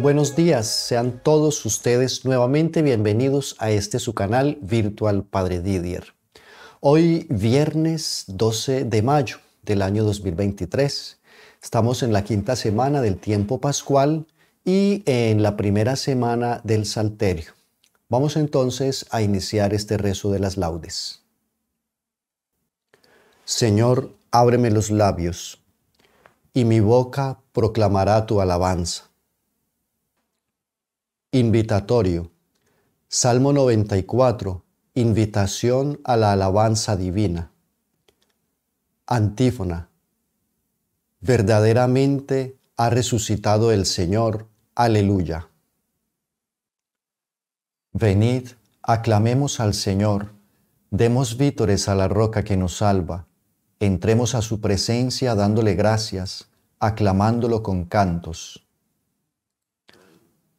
buenos días, sean todos ustedes nuevamente bienvenidos a este su canal Virtual Padre Didier. Hoy viernes 12 de mayo del año 2023, estamos en la quinta semana del tiempo pascual y en la primera semana del Salterio. Vamos entonces a iniciar este rezo de las laudes. Señor, ábreme los labios, y mi boca proclamará tu alabanza invitatorio. Salmo 94, invitación a la alabanza divina. Antífona. Verdaderamente ha resucitado el Señor. Aleluya. Venid, aclamemos al Señor, demos vítores a la roca que nos salva, entremos a su presencia dándole gracias, aclamándolo con cantos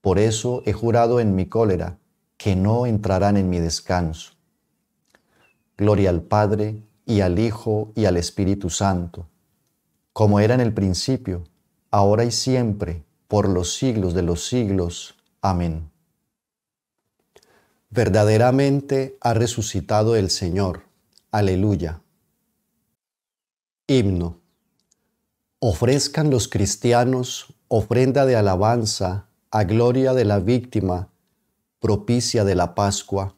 por eso he jurado en mi cólera que no entrarán en mi descanso. Gloria al Padre y al Hijo y al Espíritu Santo, como era en el principio, ahora y siempre, por los siglos de los siglos. Amén. Verdaderamente ha resucitado el Señor. Aleluya. Himno. Ofrezcan los cristianos ofrenda de alabanza a gloria de la víctima propicia de la Pascua.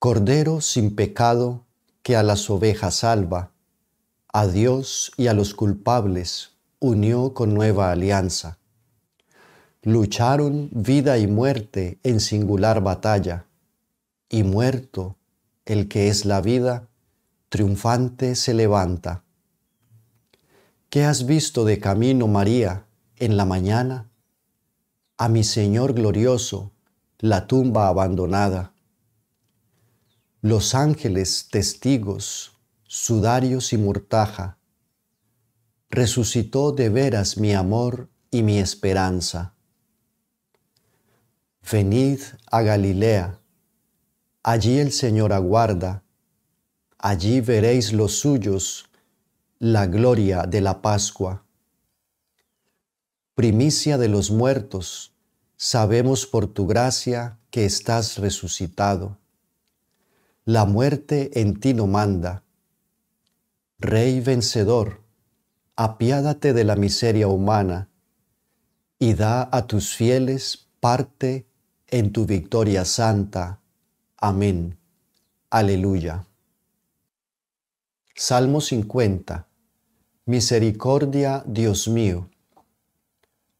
Cordero sin pecado que a las ovejas salva, a Dios y a los culpables unió con nueva alianza. Lucharon vida y muerte en singular batalla, y muerto, el que es la vida, triunfante se levanta. ¿Qué has visto de camino, María, en la mañana? a mi Señor glorioso, la tumba abandonada. Los ángeles testigos, sudarios y mortaja, resucitó de veras mi amor y mi esperanza. Venid a Galilea, allí el Señor aguarda, allí veréis los suyos, la gloria de la Pascua primicia de los muertos, sabemos por tu gracia que estás resucitado. La muerte en ti no manda. Rey vencedor, apiádate de la miseria humana y da a tus fieles parte en tu victoria santa. Amén. Aleluya. Salmo 50. Misericordia, Dios mío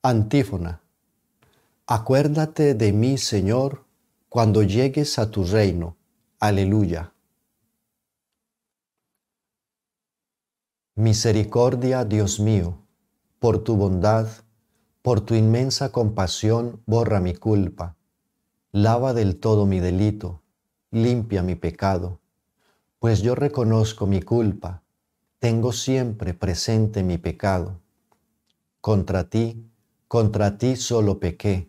Antífona. Acuérdate de mí, Señor, cuando llegues a tu reino. Aleluya. Misericordia, Dios mío, por tu bondad, por tu inmensa compasión, borra mi culpa. Lava del todo mi delito, limpia mi pecado, pues yo reconozco mi culpa, tengo siempre presente mi pecado. Contra ti, contra ti solo pequé,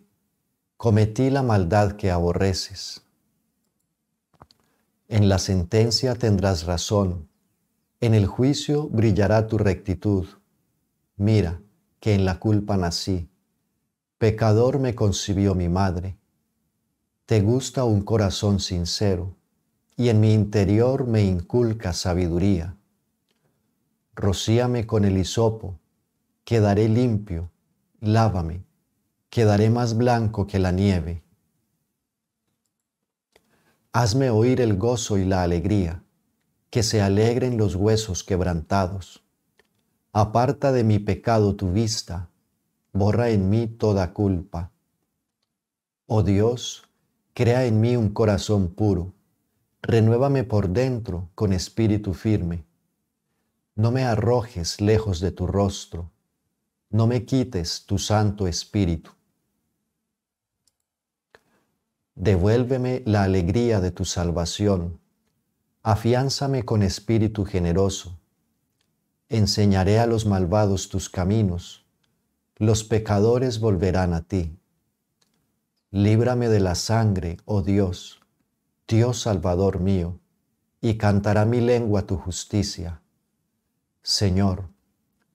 cometí la maldad que aborreces. En la sentencia tendrás razón, en el juicio brillará tu rectitud. Mira, que en la culpa nací, pecador me concibió mi madre. Te gusta un corazón sincero, y en mi interior me inculca sabiduría. Rocíame con el hisopo, quedaré limpio lávame, quedaré más blanco que la nieve. Hazme oír el gozo y la alegría, que se alegren los huesos quebrantados. Aparta de mi pecado tu vista, borra en mí toda culpa. Oh Dios, crea en mí un corazón puro, renuévame por dentro con espíritu firme. No me arrojes lejos de tu rostro no me quites tu Santo Espíritu. Devuélveme la alegría de tu salvación. Afiánzame con espíritu generoso. Enseñaré a los malvados tus caminos. Los pecadores volverán a ti. Líbrame de la sangre, oh Dios, Dios Salvador mío, y cantará mi lengua tu justicia. Señor,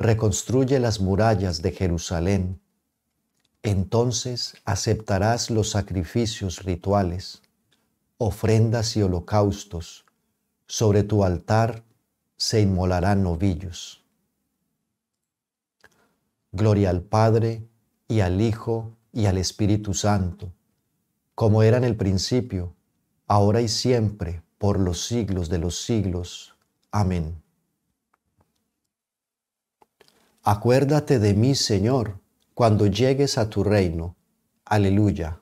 reconstruye las murallas de Jerusalén. Entonces aceptarás los sacrificios rituales, ofrendas y holocaustos. Sobre tu altar se inmolarán novillos. Gloria al Padre y al Hijo y al Espíritu Santo, como era en el principio, ahora y siempre, por los siglos de los siglos. Amén. Acuérdate de mí, Señor, cuando llegues a tu reino. Aleluya.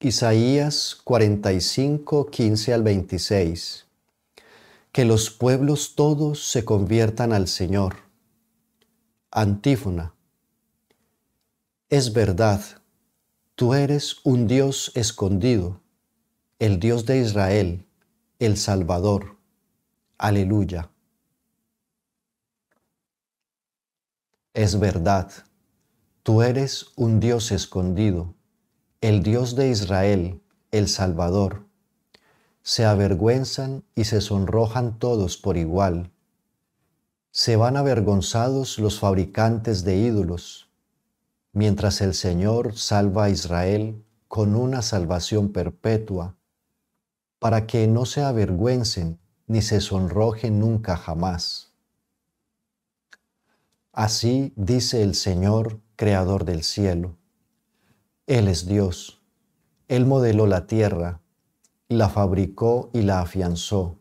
Isaías 45, 15 al 26. Que los pueblos todos se conviertan al Señor. Antífona. Es verdad, tú eres un Dios escondido, el Dios de Israel, el Salvador. Aleluya. Es verdad, tú eres un Dios escondido, el Dios de Israel, el Salvador. Se avergüenzan y se sonrojan todos por igual. Se van avergonzados los fabricantes de ídolos, mientras el Señor salva a Israel con una salvación perpetua, para que no se avergüencen ni se sonrojen nunca jamás. Así dice el Señor, creador del cielo. Él es Dios. Él modeló la tierra, la fabricó y la afianzó.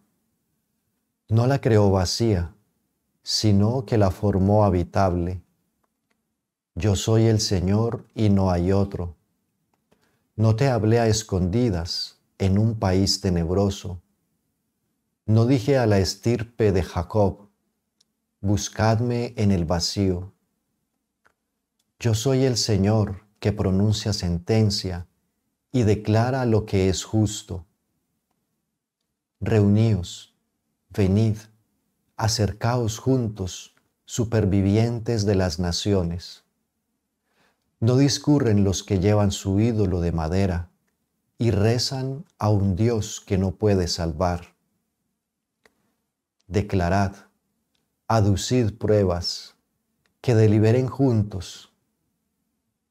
No la creó vacía, sino que la formó habitable. Yo soy el Señor y no hay otro. No te hablé a escondidas en un país tenebroso. No dije a la estirpe de Jacob, buscadme en el vacío. Yo soy el Señor que pronuncia sentencia y declara lo que es justo. Reuníos, venid, acercaos juntos, supervivientes de las naciones. No discurren los que llevan su ídolo de madera y rezan a un Dios que no puede salvar. Declarad, aducid pruebas, que deliberen juntos.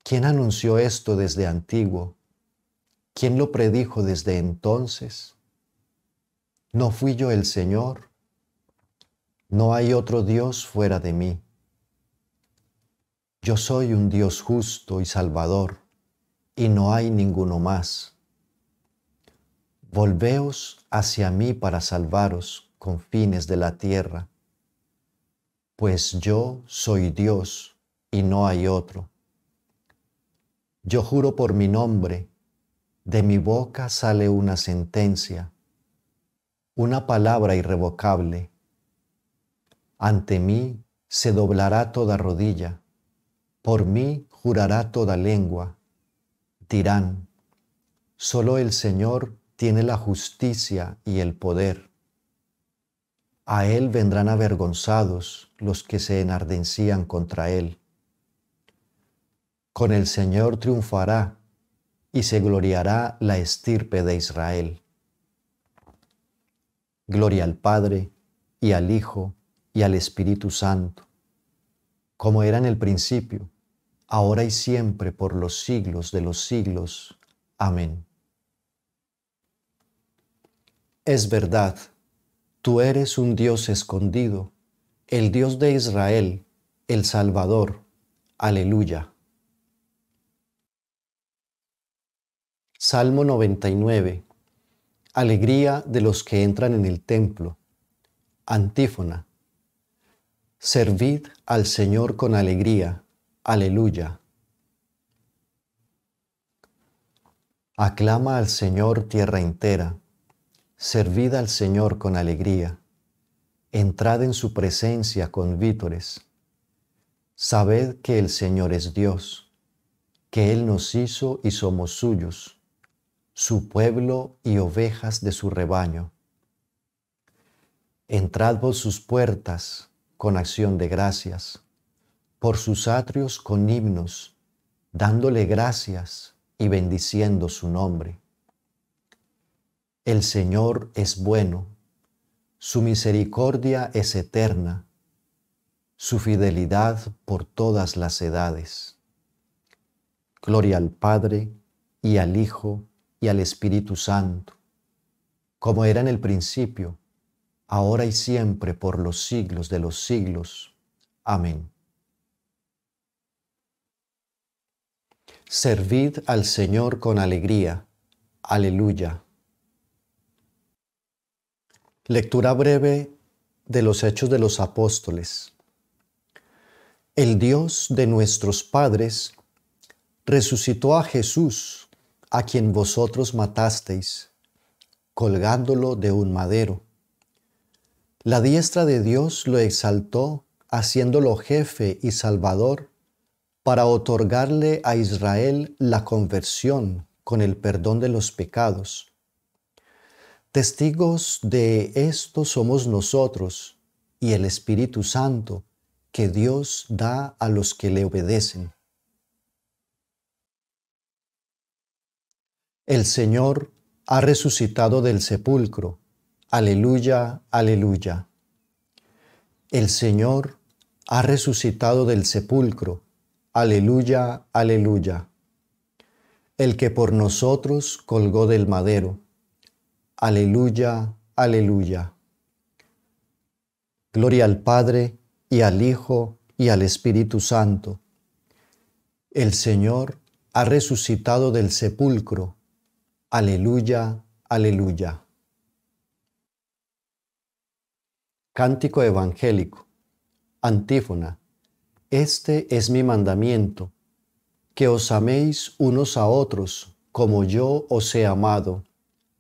¿Quién anunció esto desde antiguo? ¿Quién lo predijo desde entonces? ¿No fui yo el Señor? No hay otro Dios fuera de mí. Yo soy un Dios justo y salvador, y no hay ninguno más. Volveos hacia mí para salvaros, con fines de la tierra pues yo soy Dios y no hay otro. Yo juro por mi nombre, de mi boca sale una sentencia, una palabra irrevocable. Ante mí se doblará toda rodilla, por mí jurará toda lengua. Dirán, solo el Señor tiene la justicia y el poder. A él vendrán avergonzados los que se enardecían contra él. Con el Señor triunfará y se gloriará la estirpe de Israel. Gloria al Padre y al Hijo y al Espíritu Santo, como era en el principio, ahora y siempre, por los siglos de los siglos. Amén. Es verdad Tú eres un Dios escondido, el Dios de Israel, el Salvador. Aleluya. Salmo 99. Alegría de los que entran en el templo. Antífona. Servid al Señor con alegría. Aleluya. Aclama al Señor tierra entera Servid al Señor con alegría, entrad en su presencia con vítores. Sabed que el Señor es Dios, que Él nos hizo y somos suyos, su pueblo y ovejas de su rebaño. Entrad por sus puertas con acción de gracias, por sus atrios con himnos, dándole gracias y bendiciendo su nombre el Señor es bueno, su misericordia es eterna, su fidelidad por todas las edades. Gloria al Padre y al Hijo y al Espíritu Santo, como era en el principio, ahora y siempre, por los siglos de los siglos. Amén. Servid al Señor con alegría. Aleluya. Lectura breve de los Hechos de los Apóstoles. El Dios de nuestros padres resucitó a Jesús, a quien vosotros matasteis, colgándolo de un madero. La diestra de Dios lo exaltó, haciéndolo jefe y salvador, para otorgarle a Israel la conversión con el perdón de los pecados Testigos de esto somos nosotros y el Espíritu Santo que Dios da a los que le obedecen. El Señor ha resucitado del sepulcro. Aleluya, aleluya. El Señor ha resucitado del sepulcro. Aleluya, aleluya. El que por nosotros colgó del madero Aleluya, aleluya. Gloria al Padre y al Hijo y al Espíritu Santo. El Señor ha resucitado del sepulcro. Aleluya, aleluya. Cántico Evangélico. Antífona. Este es mi mandamiento, que os améis unos a otros, como yo os he amado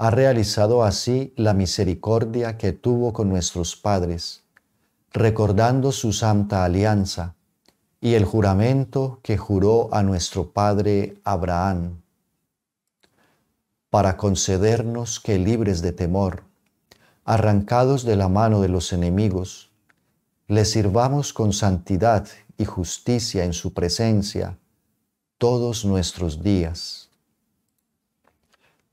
ha realizado así la misericordia que tuvo con nuestros padres, recordando su santa alianza y el juramento que juró a nuestro padre Abraham, para concedernos que libres de temor, arrancados de la mano de los enemigos, le sirvamos con santidad y justicia en su presencia todos nuestros días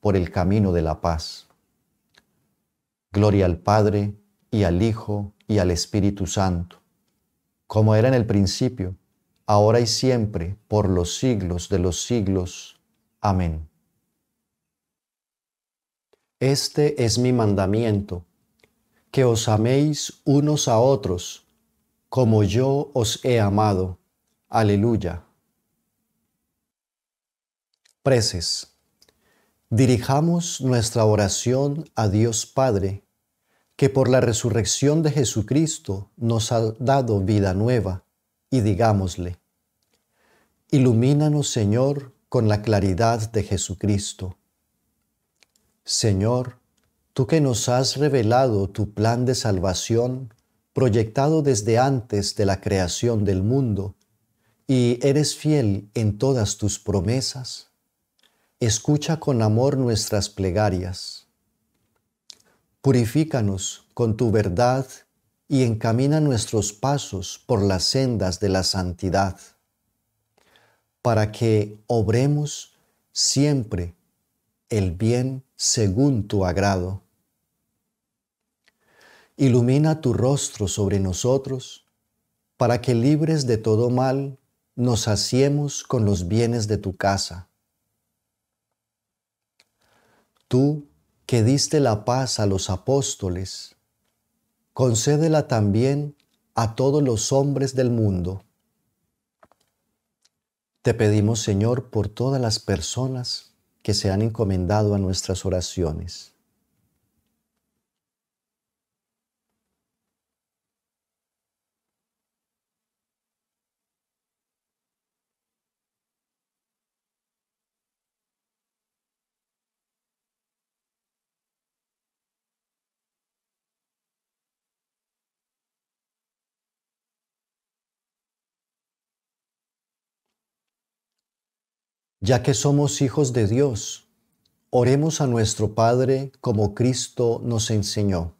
por el camino de la paz. Gloria al Padre y al Hijo y al Espíritu Santo, como era en el principio, ahora y siempre, por los siglos de los siglos. Amén. Este es mi mandamiento, que os améis unos a otros, como yo os he amado. Aleluya. Preces. Dirijamos nuestra oración a Dios Padre, que por la resurrección de Jesucristo nos ha dado vida nueva, y digámosle, Ilumínanos Señor con la claridad de Jesucristo. Señor, tú que nos has revelado tu plan de salvación proyectado desde antes de la creación del mundo, y eres fiel en todas tus promesas, escucha con amor nuestras plegarias. Purifícanos con tu verdad y encamina nuestros pasos por las sendas de la santidad, para que obremos siempre el bien según tu agrado. Ilumina tu rostro sobre nosotros, para que libres de todo mal nos hacemos con los bienes de tu casa Tú que diste la paz a los apóstoles, concédela también a todos los hombres del mundo. Te pedimos, Señor, por todas las personas que se han encomendado a nuestras oraciones. ya que somos hijos de Dios, oremos a nuestro Padre como Cristo nos enseñó.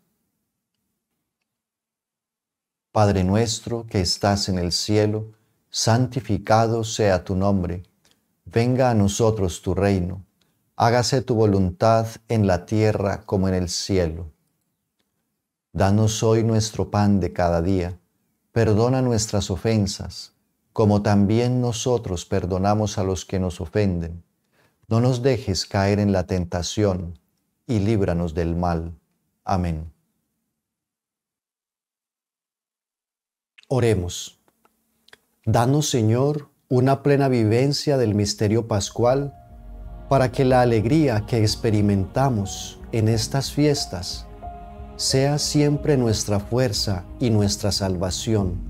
Padre nuestro que estás en el cielo, santificado sea tu nombre, venga a nosotros tu reino, hágase tu voluntad en la tierra como en el cielo. Danos hoy nuestro pan de cada día, perdona nuestras ofensas, como también nosotros perdonamos a los que nos ofenden. No nos dejes caer en la tentación, y líbranos del mal. Amén. Oremos. Danos, Señor, una plena vivencia del misterio pascual, para que la alegría que experimentamos en estas fiestas sea siempre nuestra fuerza y nuestra salvación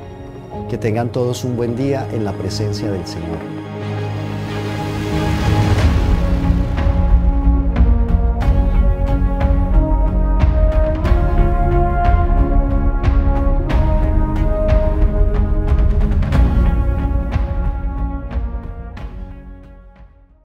Que tengan todos un buen día en la presencia del Señor.